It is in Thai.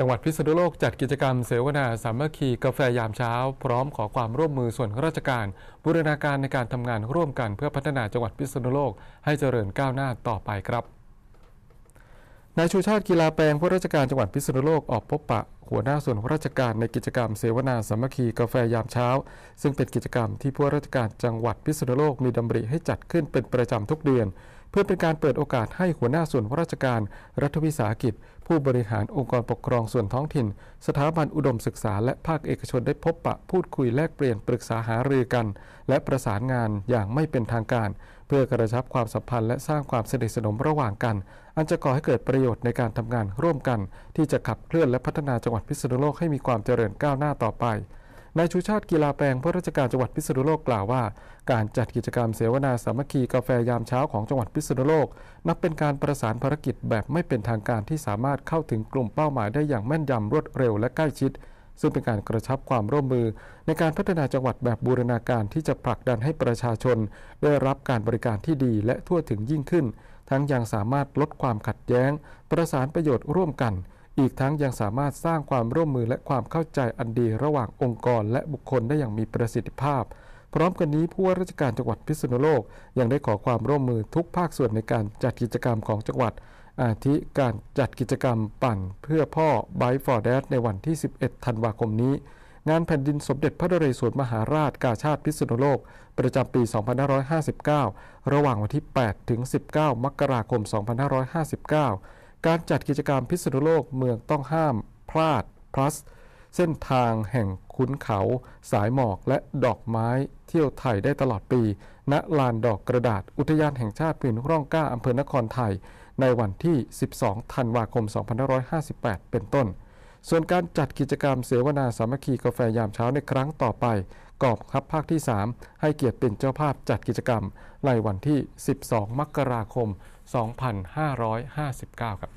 จังหวัดพิษณุโลกจัดกิจกรรม เสวนาสามัคคีกาแฟยามเช้าพร้อมขอความร่วมมือส่วนราชการ บูรณาการในการทำงานร่วมกันเพื่อพัฒนาจังหวัดพิษณุโลกให้เจริญก้าวหน้าต่อไปครับ นายชูชาติกีฬาแปลงผู้ราชการจังหวัดพิษณุโลกออกพบปะ หัวหน้าส่วนราชการในกิจกรรม เสวนาสามัคคีกาแฟยามเช้า ซึ่งเป็นกิจกรรมที่ผู้ราชการจังหวัดพิษณุโลกมีดำริให้จัดขึ้นเป็นประจำทุกเดือนเพื่อเป็นการเปิดโอกาสให้หัวหน้าส่วนราชการ รัฐวิสาหกิจ ผู้บริหารองค์กรปกครองส่วนท้องถิ่น สถาบันอุดมศึกษาและภาคเอกชนได้พบปะ พูดคุยแลกเปลี่ยนปรึกษาหารือกัน และประสานงานอย่างไม่เป็นทางการเพื่อกระชับความสัมพันธ์และสร้างความสนิทสนมระหว่างกัน อันจะก่อให้เกิดประโยชน์ในการทำงานร่วมกันที่จะขับเคลื่อนและพัฒนาจังหวัดพิษณุโลกให้มีความเจริญก้าวหน้าต่อไปนายชูชาติกีฬาแปลงผู้ราชการจังหวัดพิษณุโลกกล่าวว่า การจัดกิจกรรมเสวนาสามัคคีกาแฟยามเช้าของจังหวัดพิษณุโลก นับเป็นการประสานภารกิจแบบไม่เป็นทางการที่สามารถเข้าถึงกลุ่มเป้าหมายได้อย่างแม่นยำรวดเร็วและใกล้ชิด ซึ่งเป็นการกระชับความร่วมมือ ในการพัฒนาจังหวัดแบบบูรณาการที่จะผลักดันให้ประชาชน ได้รับการบริการที่ดีและทั่วถึงยิ่งขึ้น ทั้งยังสามารถลดความขัดแย้ง ประสานประโยชน์ร่วมกันอีกทั้งยังสามารถสร้างความร่วมมือและความเข้าใจอันดีระหว่างองค์กรและบุคคลได้อย่างมีประสิทธิภาพ พร้อมกันนี้ผู้ว่าราชการจังหวัดพิษณุโลกยังได้ขอความร่วมมือทุกภาคส่วนในการจัดกิจกรรมของจังหวัดอาทิการจัดกิจกรรมปั่นเพื่อพ่อไบฟอร์เดสในวันที่ 11 ธันวาคมนี้ งานแผ่นดินสมเด็จพระนเรศวรมหาราชกาชาติพิษณุโลก ประจำปี 2559 ระหว่างวันที่ 8 ถึง 19 มกราคม 2559การจัดกิจกรรมพิษณุโลกเมืองต้องห้ามพลาด plus เส้นทางแห่งคุ้นเขา สายหมอกและดอกไม้เที่ยวไทยได้ตลอดปีณลานดอกกระดาษ อุทยานแห่งชาติปืนร่องก้าอำเภอนครไทย ในวันที่ 12 ธันวาคม 2558 เป็นต้น ส่วนการจัดกิจกรรมเสวนาสามัคคีกาแฟยามเช้าในครั้งต่อไปกอบรับภาคที่ 3 ให้เกียรติเป็นเจ้าภาพจัดกิจกรรม ในวันที่ 12 มกราคม 2559 ครับ